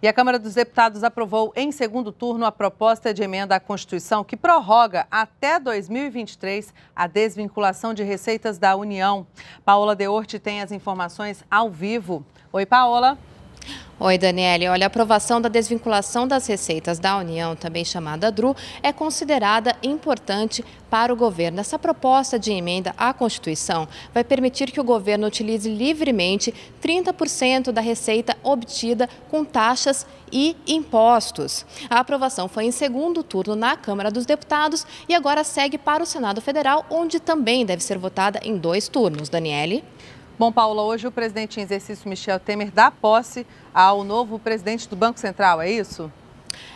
E a Câmara dos Deputados aprovou em segundo turno a proposta de emenda à Constituição que prorroga até 2023 a desvinculação de receitas da União. Paola Deorte tem as informações ao vivo. Oi, Paola. Oi, Daniele. Olha, a aprovação da desvinculação das receitas da União, também chamada DRU, é considerada importante para o governo. Essa proposta de emenda à Constituição vai permitir que o governo utilize livremente 30% da receita obtida com taxas e impostos. A aprovação foi em segundo turno na Câmara dos Deputados e agora segue para o Senado Federal, onde também deve ser votada em dois turnos. Daniele. Bom, Paula, hoje o presidente em exercício Michel Temer dá posse ao novo presidente do Banco Central, é isso?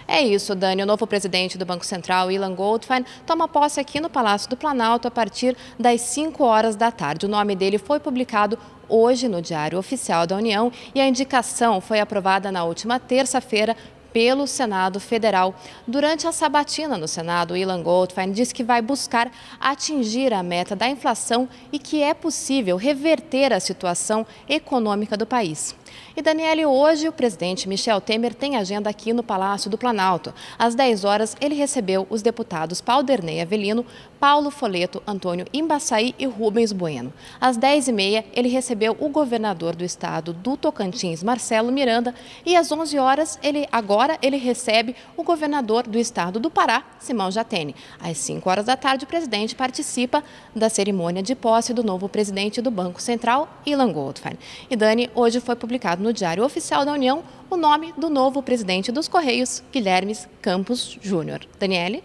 É isso, Dani. O novo presidente do Banco Central, Ilan Goldfein, toma posse aqui no Palácio do Planalto a partir das 5 horas da tarde. O nome dele foi publicado hoje no Diário Oficial da União e a indicação foi aprovada na última terça-feira pelo Senado Federal. Durante a sabatina no Senado, Ilan Goldfein disse que vai buscar atingir a meta da inflação e que é possível reverter a situação econômica do país. E Daniele, hoje o presidente Michel Temer tem agenda aqui no Palácio do Planalto. Às 10 horas, ele recebeu os deputados Paulo Dernei Avelino, Paulo Foleto, Antônio Imbaçaí e Rubens Bueno. Às 10h30, ele recebeu o governador do estado do Tocantins, Marcelo Miranda, e às 11 horas, ele agora ele recebe o governador do estado do Pará, Simão Jatene. Às 5 horas da tarde, o presidente participa da cerimônia de posse do novo presidente do Banco Central, Ilan Goldfein. E Dani, hoje foi publicado publicado no Diário Oficial da União o nome do novo presidente dos Correios, Guilhermes Campos Júnior. Daniele?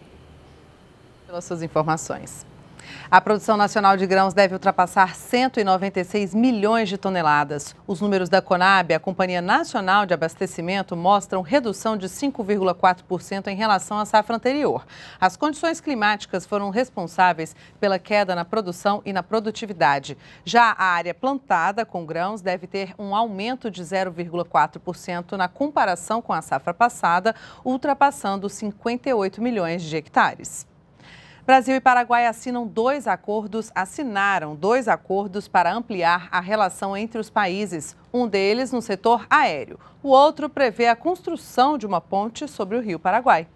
Pelas suas informações. A produção nacional de grãos deve ultrapassar 196 milhões de toneladas. Os números da Conab, a Companhia Nacional de Abastecimento, mostram redução de 5,4% em relação à safra anterior. As condições climáticas foram responsáveis pela queda na produção e na produtividade. Já a área plantada com grãos deve ter um aumento de 0,4% na comparação com a safra passada, ultrapassando 58 milhões de hectares. Brasil e Paraguai assinam dois acordos, assinaram dois acordos para ampliar a relação entre os países, um deles no setor aéreo. O outro prevê a construção de uma ponte sobre o Rio Paraguai.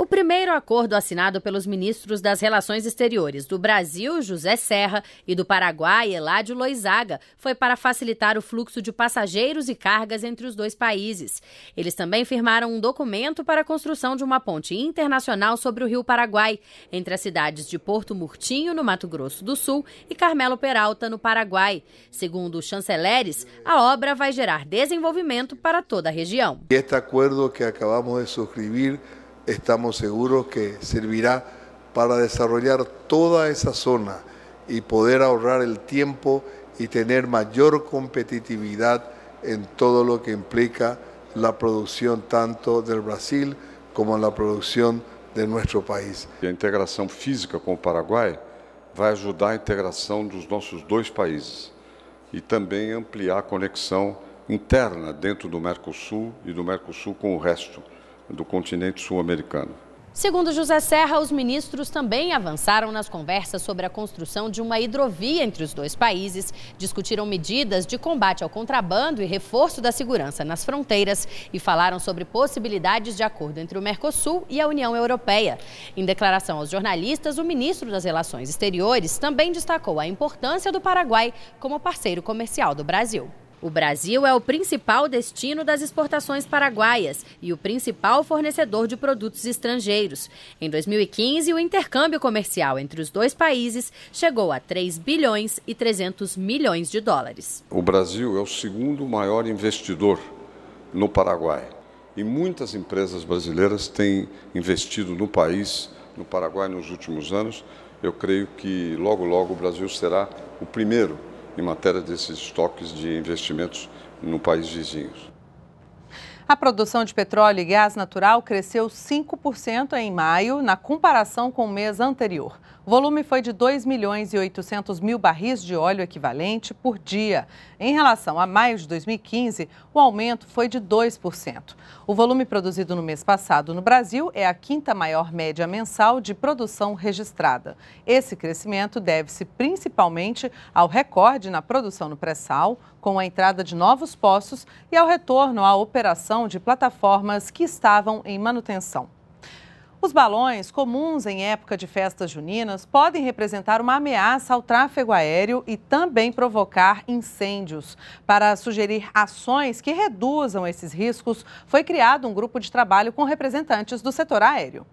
O primeiro acordo assinado pelos ministros das Relações Exteriores do Brasil, José Serra, e do Paraguai, Eládio Loizaga, foi para facilitar o fluxo de passageiros e cargas entre os dois países. Eles também firmaram um documento para a construção de uma ponte internacional sobre o Rio Paraguai, entre as cidades de Porto Murtinho, no Mato Grosso do Sul, e Carmelo Peralta, no Paraguai. Segundo os chanceleres, a obra vai gerar desenvolvimento para toda a região. Este acordo que acabamos de subscrever estamos seguros que servirá para desarrollar toda esa zona y poder ahorrar el tiempo y tener mayor competitividad en todo lo que implica la producción tanto del Brasil como la producción de nuestro país. La e integración física con Paraguay va a ajudar a integración de nuestros dos países y e también ampliar a conexão interna dentro del Mercosul y e del Mercosul con el resto. do continente sul-americano. Segundo José Serra, os ministros também avançaram nas conversas sobre a construção de uma hidrovia entre os dois países, discutiram medidas de combate ao contrabando e reforço da segurança nas fronteiras e falaram sobre possibilidades de acordo entre o Mercosul e a União Europeia. Em declaração aos jornalistas, o ministro das Relações Exteriores também destacou a importância do Paraguai como parceiro comercial do Brasil. O Brasil é o principal destino das exportações paraguaias e o principal fornecedor de produtos estrangeiros. Em 2015, o intercâmbio comercial entre os dois países chegou a 3 bilhões e 300 milhões de dólares. O Brasil é o segundo maior investidor no Paraguai. E muitas empresas brasileiras têm investido no país, no Paraguai, nos últimos anos. Eu creio que logo, logo o Brasil será o primeiro em matéria desses estoques de investimentos no país vizinhos. A produção de petróleo e gás natural cresceu 5% em maio, na comparação com o mês anterior. O volume foi de 2 milhões e 800 mil barris de óleo equivalente por dia. Em relação a maio de 2015, o aumento foi de 2%. O volume produzido no mês passado no Brasil é a quinta maior média mensal de produção registrada. Esse crescimento deve-se principalmente ao recorde na produção no pré-sal, com a entrada de novos poços e ao retorno à operação de plataformas que estavam em manutenção. Os balões, comuns em época de festas juninas, podem representar uma ameaça ao tráfego aéreo e também provocar incêndios. Para sugerir ações que reduzam esses riscos, foi criado um grupo de trabalho com representantes do setor aéreo.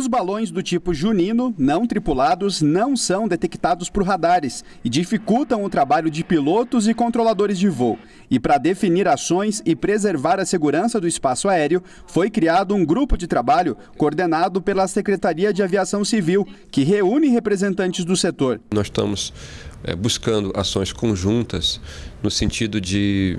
Os balões do tipo Junino, não tripulados, não são detectados por radares e dificultam o trabalho de pilotos e controladores de voo. E para definir ações e preservar a segurança do espaço aéreo, foi criado um grupo de trabalho coordenado pela Secretaria de Aviação Civil, que reúne representantes do setor. Nós estamos é, buscando ações conjuntas no sentido de,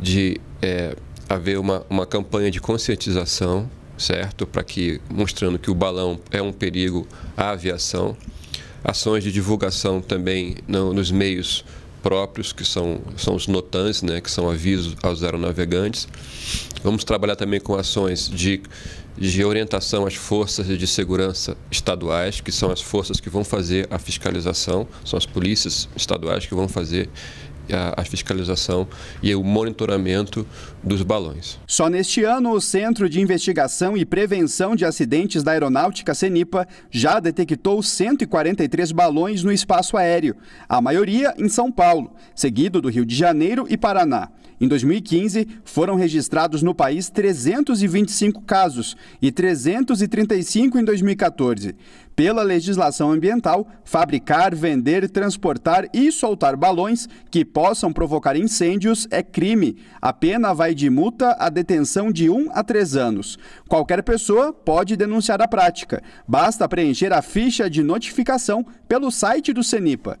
de é, haver uma, uma campanha de conscientização certo? Para que mostrando que o balão é um perigo à aviação. Ações de divulgação também no, nos meios próprios, que são, são os notans, né, que são avisos aos aeronavegantes. Vamos trabalhar também com ações de, de orientação às forças de segurança estaduais, que são as forças que vão fazer a fiscalização, são as polícias estaduais que vão fazer a, a fiscalização e o monitoramento dos balões. Só neste ano, o Centro de Investigação e Prevenção de Acidentes da Aeronáutica, CENIPA, já detectou 143 balões no espaço aéreo, a maioria em São Paulo, seguido do Rio de Janeiro e Paraná. Em 2015, foram registrados no país 325 casos e 335 em 2014. Pela legislação ambiental, fabricar, vender, transportar e soltar balões que possam provocar incêndios é crime. A pena vai de multa a detenção de 1 a 3 anos. Qualquer pessoa pode denunciar a prática. Basta preencher a ficha de notificação pelo site do CENIPA.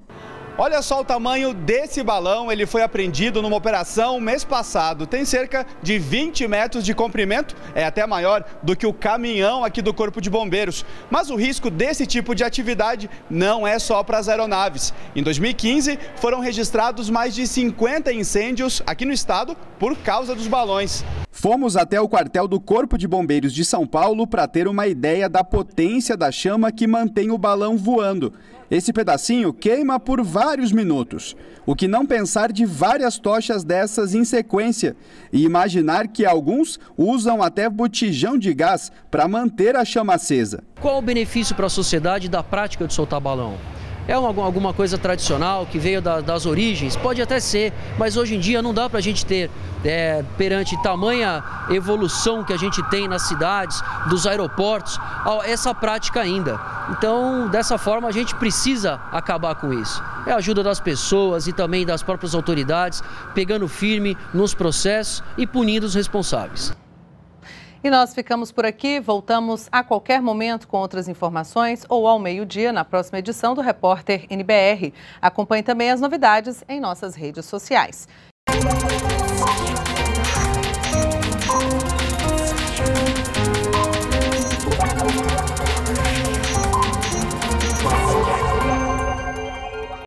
Olha só o tamanho desse balão, ele foi apreendido numa operação mês passado. Tem cerca de 20 metros de comprimento, é até maior do que o caminhão aqui do Corpo de Bombeiros. Mas o risco desse tipo de atividade não é só para as aeronaves. Em 2015, foram registrados mais de 50 incêndios aqui no estado por causa dos balões. Fomos até o quartel do Corpo de Bombeiros de São Paulo para ter uma ideia da potência da chama que mantém o balão voando. Esse pedacinho queima por vários minutos. O que não pensar de várias tochas dessas em sequência e imaginar que alguns usam até botijão de gás para manter a chama acesa. Qual o benefício para a sociedade da prática de soltar balão? É uma, alguma coisa tradicional que veio da, das origens? Pode até ser, mas hoje em dia não dá para a gente ter, é, perante tamanha evolução que a gente tem nas cidades, dos aeroportos, essa prática ainda. Então, dessa forma, a gente precisa acabar com isso. É a ajuda das pessoas e também das próprias autoridades, pegando firme nos processos e punindo os responsáveis. E nós ficamos por aqui, voltamos a qualquer momento com outras informações ou ao meio-dia na próxima edição do Repórter NBR. Acompanhe também as novidades em nossas redes sociais.